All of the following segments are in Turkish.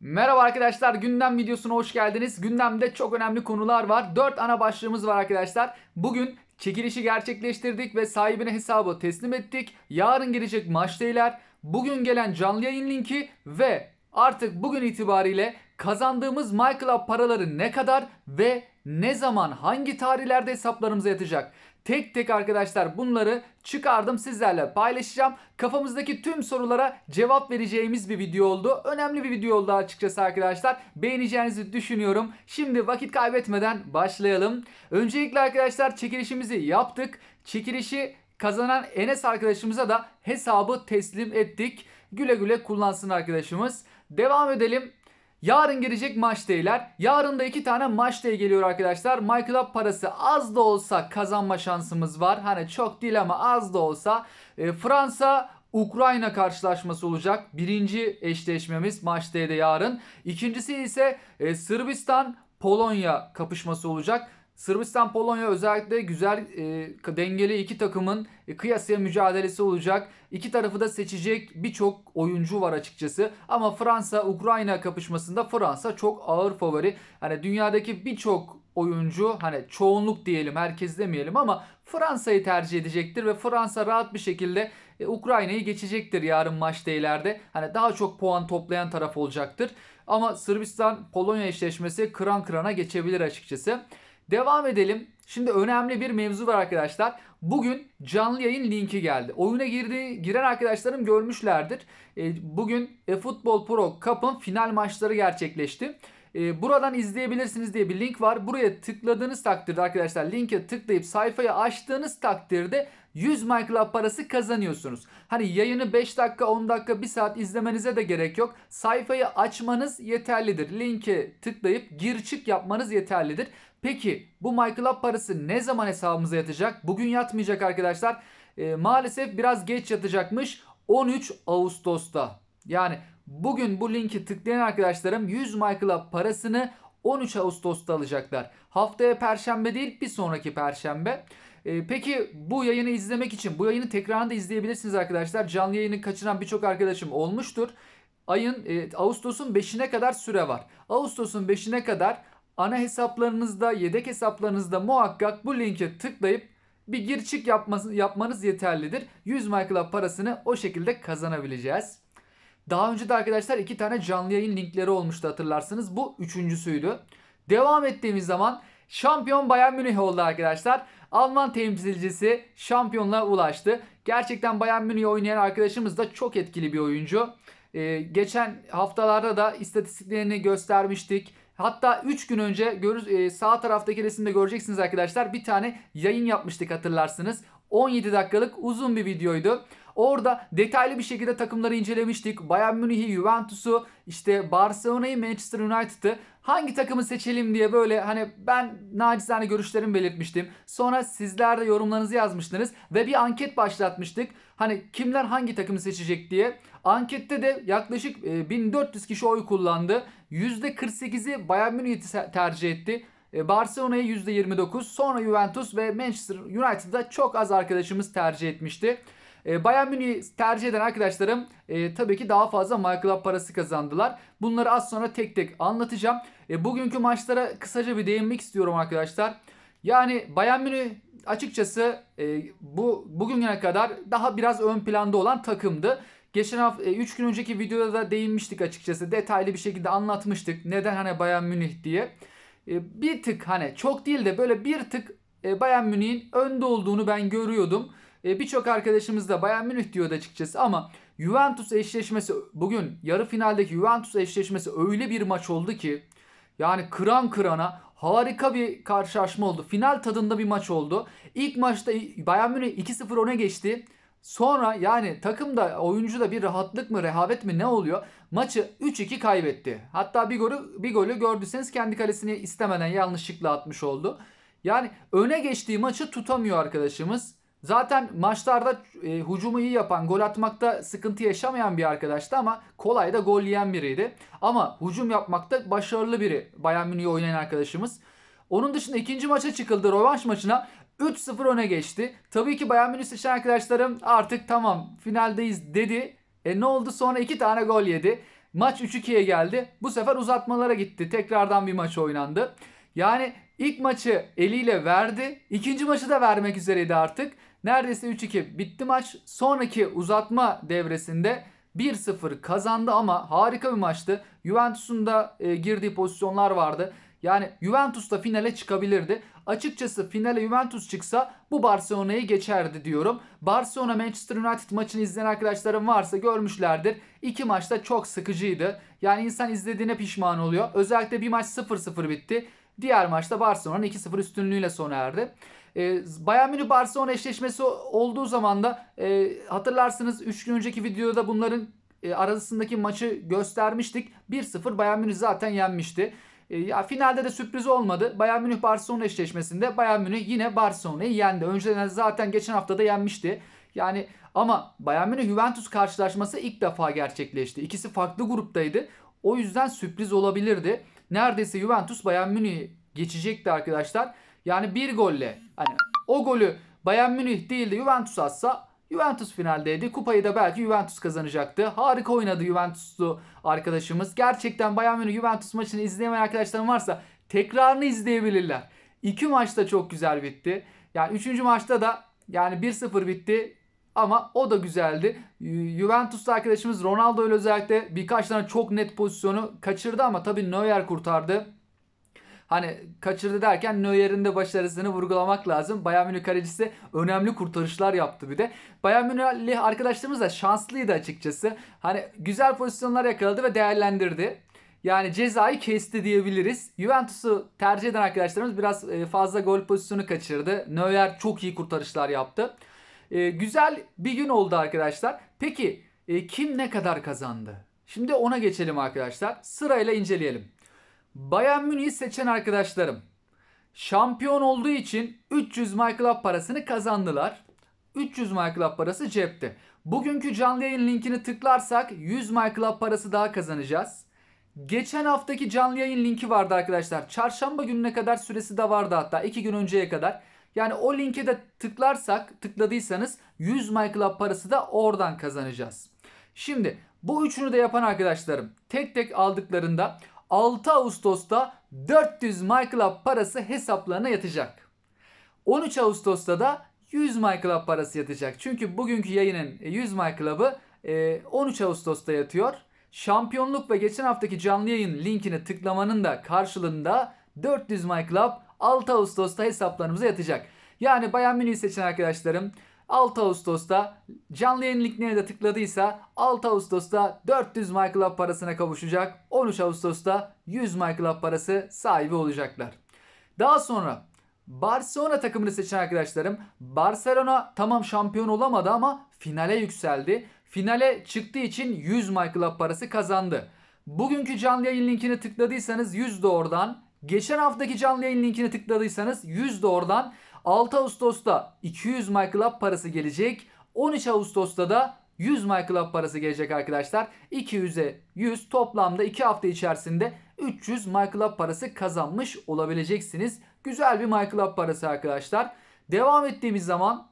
Merhaba arkadaşlar gündem videosuna hoş geldiniz. Gündemde çok önemli konular var. 4 ana başlığımız var arkadaşlar. Bugün çekilişi gerçekleştirdik ve sahibine hesabı teslim ettik. Yarın gelecek maçteyler. Bugün gelen canlı yayın linki ve artık bugün itibariyle kazandığımız MyClub paraları ne kadar ve ne zaman hangi tarihlerde hesaplarımıza yatacak? Tek tek arkadaşlar bunları çıkardım sizlerle paylaşacağım. Kafamızdaki tüm sorulara cevap vereceğimiz bir video oldu. Önemli bir video oldu açıkçası arkadaşlar. Beğeneceğinizi düşünüyorum. Şimdi vakit kaybetmeden başlayalım. Öncelikle arkadaşlar çekilişimizi yaptık. Çekilişi kazanan Enes arkadaşımıza da hesabı teslim ettik. Güle güle kullansın arkadaşımız. Devam edelim. Yarın gelecek maç değiller. Yarın da iki tane maç day geliyor arkadaşlar. MyClub parası az da olsa kazanma şansımız var. Hani çok değil ama az da olsa. E, Fransa Ukrayna karşılaşması olacak. Birinci eşleşmemiz maç D'de yarın. İkincisi ise e, Sırbistan Polonya kapışması olacak. Sırbistan Polonya özellikle güzel e, dengeli iki takımın e, kıyasıya mücadelesi olacak. İki tarafı da seçecek birçok oyuncu var açıkçası. Ama Fransa Ukrayna kapışmasında Fransa çok ağır favori. Hani dünyadaki birçok oyuncu hani çoğunluk diyelim herkes demeyelim ama Fransa'yı tercih edecektir ve Fransa rahat bir şekilde e, Ukrayna'yı geçecektir yarın maçta ileride. Hani daha çok puan toplayan taraf olacaktır. Ama Sırbistan Polonya eşleşmesi kıran kırana geçebilir açıkçası. Devam edelim. Şimdi önemli bir mevzu var arkadaşlar. Bugün canlı yayın linki geldi. Oyuna girdi, giren arkadaşlarım görmüşlerdir. E, bugün e, Futbol Pro Cup'ın final maçları gerçekleşti. E, buradan izleyebilirsiniz diye bir link var. Buraya tıkladığınız takdirde arkadaşlar linke tıklayıp sayfayı açtığınız takdirde 100 MyClub parası kazanıyorsunuz. Hani yayını 5 dakika 10 dakika 1 saat izlemenize de gerek yok. Sayfayı açmanız yeterlidir. Linke tıklayıp gir çık yapmanız yeterlidir. Peki bu MyClub parası ne zaman hesabımıza yatacak? Bugün yatmayacak arkadaşlar. E, maalesef biraz geç yatacakmış. 13 Ağustos'ta. Yani Bugün bu linki tıklayan arkadaşlarım 100 MyClub parasını 13 Ağustos'ta alacaklar. Haftaya perşembe değil bir sonraki perşembe. Ee, peki bu yayını izlemek için bu yayını tekrarını da izleyebilirsiniz arkadaşlar. Canlı yayını kaçıran birçok arkadaşım olmuştur. Ayın e, Ağustos'un 5'ine kadar süre var. Ağustos'un 5'ine kadar ana hesaplarınızda, yedek hesaplarınızda muhakkak bu linke tıklayıp bir girçik yapmanız, yapmanız yeterlidir. 100 MyClub parasını o şekilde kazanabileceğiz. Daha önce de arkadaşlar iki tane canlı yayın linkleri olmuştu hatırlarsınız. Bu üçüncüsüydü. Devam ettiğimiz zaman şampiyon Bayern Münih oldu arkadaşlar. Alman temsilcisi şampiyonluğa ulaştı. Gerçekten Bayern Münih oynayan arkadaşımız da çok etkili bir oyuncu. Ee, geçen haftalarda da istatistiklerini göstermiştik. Hatta 3 gün önce görür, e, sağ taraftaki resimde göreceksiniz arkadaşlar. Bir tane yayın yapmıştık hatırlarsınız. 17 dakikalık uzun bir videoydu. Orada detaylı bir şekilde takımları incelemiştik. Bayern Münih'i, Juventus'u, işte Barcelona'yı, Manchester United'ı hangi takımı seçelim diye böyle hani ben nacizane görüşlerimi belirtmiştim. Sonra sizler de yorumlarınızı yazmıştınız ve bir anket başlatmıştık. Hani kimler hangi takımı seçecek diye. Ankette de yaklaşık 1400 e, kişi oy kullandı. %48'i Bayern Münih'i tercih etti. E, Barcelona'ya %29, sonra Juventus ve Manchester United'da çok az arkadaşımız tercih etmişti. E, Bayern Münih'i tercih eden arkadaşlarım e, tabii ki daha fazla Michael parası kazandılar. Bunları az sonra tek tek anlatacağım. E, bugünkü maçlara kısaca bir değinmek istiyorum arkadaşlar. Yani Bayern Münih açıkçası e, bu bugüne kadar daha biraz ön planda olan takımdı. Geçen hafta 3 e, gün önceki videoda da değinmiştik açıkçası. Detaylı bir şekilde anlatmıştık. Neden hani Bayern Münih diye. E, bir tık hani çok değil de böyle bir tık e, Bayern Münih'in önde olduğunu ben görüyordum. E, Birçok arkadaşımız da Bayern Münih diyordu açıkçası ama Juventus eşleşmesi bugün yarı finaldeki Juventus eşleşmesi öyle bir maç oldu ki yani kıran kırana harika bir karşılaşma oldu. Final tadında bir maç oldu. İlk maçta Bayern Münih 2-0 öne geçti. Sonra yani takımda oyuncuda bir rahatlık mı rehavet mi ne oluyor? Maçı 3-2 kaybetti. Hatta bir golü, bir golü gördüyseniz kendi kalesini istemeden yanlışlıkla atmış oldu. Yani öne geçtiği maçı tutamıyor arkadaşımız. Zaten maçlarda e, hücumu iyi yapan, gol atmakta sıkıntı yaşamayan bir arkadaştı ama kolay da gol yiyen biriydi. Ama hücum yapmakta başarılı biri Bayern Münih'e oynayan arkadaşımız. Onun dışında ikinci maça çıkıldı rövanş maçına. 3-0 öne geçti. Tabii ki Bayern Münih seçen arkadaşlarım artık tamam finaldeyiz dedi. E ne oldu sonra 2 tane gol yedi. Maç 3-2'ye geldi. Bu sefer uzatmalara gitti. Tekrardan bir maç oynandı. Yani ilk maçı eliyle verdi. İkinci maçı da vermek üzereydi artık. Neredeyse 3-2 bitti maç. Sonraki uzatma devresinde 1-0 kazandı ama harika bir maçtı. Juventus'un da e, girdiği pozisyonlar vardı. Yani Juventus da finale çıkabilirdi. Açıkçası finale Juventus çıksa bu Barcelona'yı geçerdi diyorum. Barcelona Manchester United maçını izleyen arkadaşlarım varsa görmüşlerdir. İki maçta çok sıkıcıydı. Yani insan izlediğine pişman oluyor. Özellikle bir maç 0-0 bitti. Diğer maçta Barcelona'nın 2-0 üstünlüğüyle sona erdi. E, Bayern Münih Barcelona eşleşmesi olduğu zaman da e, hatırlarsınız 3 gün önceki videoda bunların e, arasındaki maçı göstermiştik. 1-0 Bayern Münih zaten yenmişti. E, ya finalde de sürpriz olmadı. Bayern Münih Barcelona eşleşmesinde Bayern Münih yine Barcelona'yı yendi. Önceden zaten geçen hafta da yenmişti. Yani ama Bayern Münih Juventus karşılaşması ilk defa gerçekleşti. İkisi farklı gruptaydı. O yüzden sürpriz olabilirdi neredeyse Juventus Bayern Münih geçecekti arkadaşlar. Yani bir golle hani o golü Bayern Münih değil de Juventus atsa Juventus finaldeydi. Kupayı da belki Juventus kazanacaktı. Harika oynadı Juventuslu arkadaşımız. Gerçekten Bayern Münih Juventus maçını izleyemeyen arkadaşlarım varsa tekrarını izleyebilirler. İki maçta çok güzel bitti. Yani üçüncü maçta da yani 1-0 bitti. Ama o da güzeldi. Juventus'ta arkadaşımız Ronaldo ile özellikle birkaç tane çok net pozisyonu kaçırdı ama tabii Neuer kurtardı. Hani kaçırdı derken Neuer'in de başarısını vurgulamak lazım. Bayern Münih kalecisi önemli kurtarışlar yaptı bir de. Bayern Münihli arkadaşlarımız da şanslıydı açıkçası. Hani güzel pozisyonlar yakaladı ve değerlendirdi. Yani cezayı kesti diyebiliriz. Juventus'u tercih eden arkadaşlarımız biraz e, fazla gol pozisyonu kaçırdı. Neuer çok iyi kurtarışlar yaptı. E, güzel bir gün oldu arkadaşlar. Peki e, kim ne kadar kazandı? Şimdi ona geçelim arkadaşlar. Sırayla inceleyelim. Bayern Münih'i seçen arkadaşlarım. Şampiyon olduğu için 300 My parasını kazandılar. 300 My parası cepte. Bugünkü canlı yayın linkini tıklarsak 100 My parası daha kazanacağız. Geçen haftaki canlı yayın linki vardı arkadaşlar. Çarşamba gününe kadar süresi de vardı hatta 2 gün önceye kadar. Yani o linke de tıklarsak, tıkladıysanız 100 MyClub parası da oradan kazanacağız. Şimdi bu üçünü de yapan arkadaşlarım tek tek aldıklarında 6 Ağustos'ta 400 MyClub parası hesaplarına yatacak. 13 Ağustos'ta da 100 MyClub parası yatacak. Çünkü bugünkü yayının 100 e, MyClub'ı 13 e, Ağustos'ta yatıyor. Şampiyonluk ve geçen haftaki canlı yayın linkini tıklamanın da karşılığında 400 MyClub 6 Ağustos'ta hesaplarımıza yatacak. Yani Bayan Münih'i seçen arkadaşlarım 6 Ağustos'ta canlı yayın linkine de tıkladıysa 6 Ağustos'ta 400 MyClub parasına kavuşacak. 13 Ağustos'ta 100 MyClub parası sahibi olacaklar. Daha sonra Barcelona takımını seçen arkadaşlarım Barcelona tamam şampiyon olamadı ama finale yükseldi. Finale çıktığı için 100 MyClub parası kazandı. Bugünkü canlı yayın linkini tıkladıysanız 100 de oradan Geçen haftaki canlı yayın linkine tıkladıysanız 100 de oradan. 6 Ağustos'ta 200 MyClub parası gelecek. 13 Ağustos'ta da 100 MyClub parası gelecek arkadaşlar. 200'e 100 toplamda 2 hafta içerisinde 300 MyClub parası kazanmış olabileceksiniz. Güzel bir MyClub parası arkadaşlar. Devam ettiğimiz zaman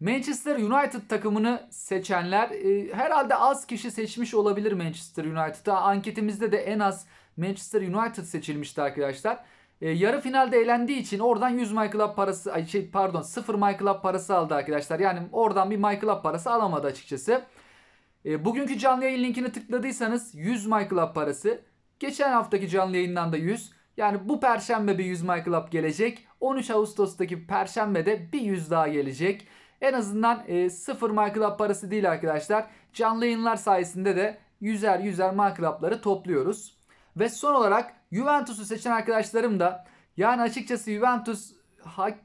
Manchester United takımını seçenler e, herhalde az kişi seçmiş olabilir Manchester United'ı. Anketimizde de en az Manchester United seçilmişti arkadaşlar. E, yarı finalde elendiği için oradan 100 My Club parası ay şey pardon 0 My Club parası aldı arkadaşlar. Yani oradan bir My Club parası alamadı açıkçası. E, bugünkü canlı yayın linkini tıkladıysanız 100 My Club parası. Geçen haftaki canlı yayından da 100. Yani bu perşembe bir 100 My Club gelecek. 13 Ağustos'taki perşembede bir 100 daha gelecek. En azından e, 0 My Club parası değil arkadaşlar. Canlı yayınlar sayesinde de yüzer yüzer My Club'ları topluyoruz. Ve son olarak Juventus'u seçen arkadaşlarım da yani açıkçası Juventus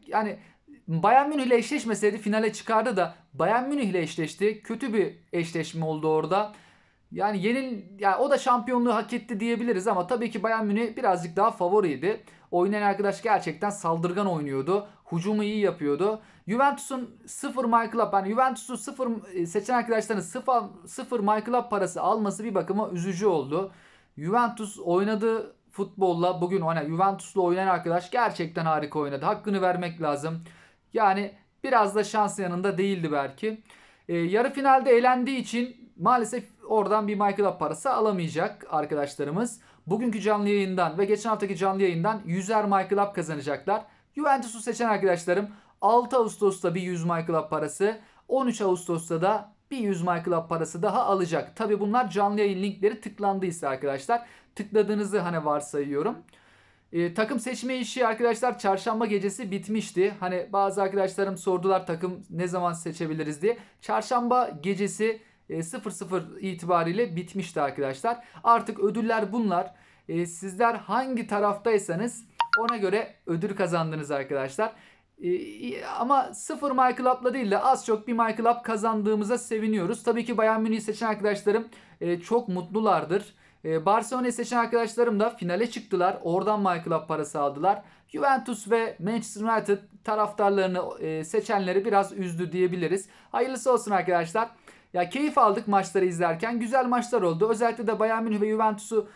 yani Bayern Münih ile eşleşmeseydi finale çıkardı da Bayern Münih ile eşleşti. Kötü bir eşleşme oldu orada. Yani yenil yani o da şampiyonluğu hak etti diyebiliriz ama tabii ki Bayern Münih birazcık daha favoriydi. Oynayan arkadaş gerçekten saldırgan oynuyordu. Hucumu iyi yapıyordu. Juventus'un 0 Michael Up yani Juventus'un 0 e, seçen arkadaşların 0 0 Michael Up parası alması bir bakıma üzücü oldu. Juventus oynadığı futbolla bugün hani Juventus'la oynayan arkadaş gerçekten harika oynadı. Hakkını vermek lazım. Yani biraz da şans yanında değildi belki. E, yarı finalde elendiği için maalesef oradan bir Michael Up parası alamayacak arkadaşlarımız. Bugünkü canlı yayından ve geçen haftaki canlı yayından 100'er Michael Up kazanacaklar. Juventus'u seçen arkadaşlarım 6 Ağustos'ta bir 100 Michael Up parası, 13 Ağustos'ta da bir 100 MyClub parası daha alacak. Tabi bunlar canlı yayın linkleri tıklandıysa arkadaşlar. Tıkladığınızı hani varsayıyorum. E, takım seçme işi arkadaşlar çarşamba gecesi bitmişti. Hani bazı arkadaşlarım sordular takım ne zaman seçebiliriz diye. Çarşamba gecesi e, 00 itibariyle bitmişti arkadaşlar. Artık ödüller bunlar. E, sizler hangi taraftaysanız ona göre ödül kazandınız arkadaşlar. Ee, ama sıfır Michael Up'la değil de az çok bir Michael Up kazandığımıza seviniyoruz. Tabii ki Bayern Münih seçen arkadaşlarım e, çok mutlulardır. E, Barcelona seçen arkadaşlarım da finale çıktılar. Oradan Michael Up parası aldılar. Juventus ve Manchester United taraftarlarını e, seçenleri biraz üzdü diyebiliriz. Hayırlısı olsun arkadaşlar. Ya keyif aldık maçları izlerken. Güzel maçlar oldu. Özellikle de Bayern Münih ve Juventus'u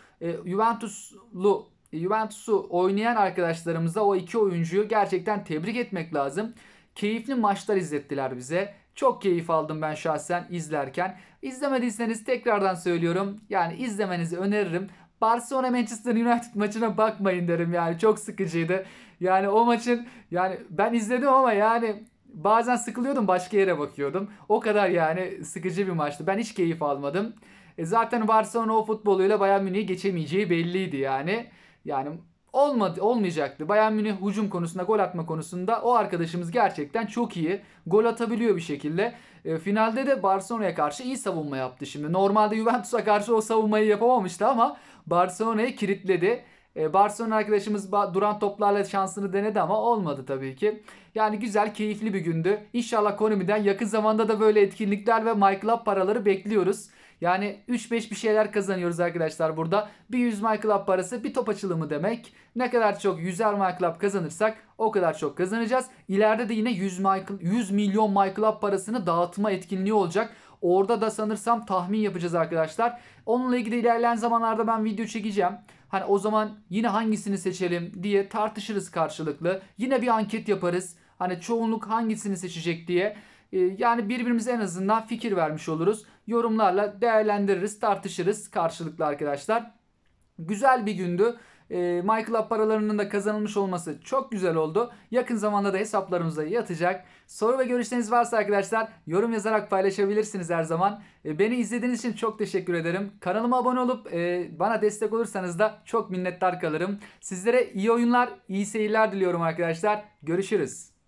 Juventuslu Juventus'u oynayan arkadaşlarımıza o iki oyuncuyu gerçekten tebrik etmek lazım. Keyifli maçlar izlettiler bize. Çok keyif aldım ben şahsen izlerken. İzlemediyseniz tekrardan söylüyorum. Yani izlemenizi öneririm. Barcelona Manchester United maçına bakmayın derim yani çok sıkıcıydı. Yani o maçın yani ben izledim ama yani bazen sıkılıyordum başka yere bakıyordum. O kadar yani sıkıcı bir maçtı. Ben hiç keyif almadım. E zaten Barcelona o futboluyla Bayern Münih'i geçemeyeceği belliydi yani. Yani olmadı olmayacaktı. Bayern Münih hücum konusunda gol atma konusunda o arkadaşımız gerçekten çok iyi. Gol atabiliyor bir şekilde. E, finalde de Barcelona'ya karşı iyi savunma yaptı şimdi. Normalde Juventus'a karşı o savunmayı yapamamıştı ama Barcelona'yı kilitledi. E, Barcelona arkadaşımız duran toplarla şansını denedi ama olmadı tabii ki. Yani güzel, keyifli bir gündü. İnşallah Konimi'den yakın zamanda da böyle etkinlikler ve MyClub paraları bekliyoruz. Yani 3-5 bir şeyler kazanıyoruz arkadaşlar burada. Bir 100 My Club parası bir top açılımı demek. Ne kadar çok 100'er My Club kazanırsak o kadar çok kazanacağız. İleride de yine 100, my, 100 milyon My Club parasını dağıtma etkinliği olacak. Orada da sanırsam tahmin yapacağız arkadaşlar. Onunla ilgili ilerleyen zamanlarda ben video çekeceğim. Hani o zaman yine hangisini seçelim diye tartışırız karşılıklı. Yine bir anket yaparız. Hani çoğunluk hangisini seçecek diye. Ee, yani birbirimize en azından fikir vermiş oluruz yorumlarla değerlendiririz, tartışırız karşılıklı arkadaşlar. Güzel bir gündü. Ee, Michael Up paralarının da kazanılmış olması çok güzel oldu. Yakın zamanda da hesaplarımıza yatacak. Soru ve görüşleriniz varsa arkadaşlar yorum yazarak paylaşabilirsiniz her zaman. Ee, beni izlediğiniz için çok teşekkür ederim. Kanalıma abone olup e, bana destek olursanız da çok minnettar kalırım. Sizlere iyi oyunlar, iyi seyirler diliyorum arkadaşlar. Görüşürüz.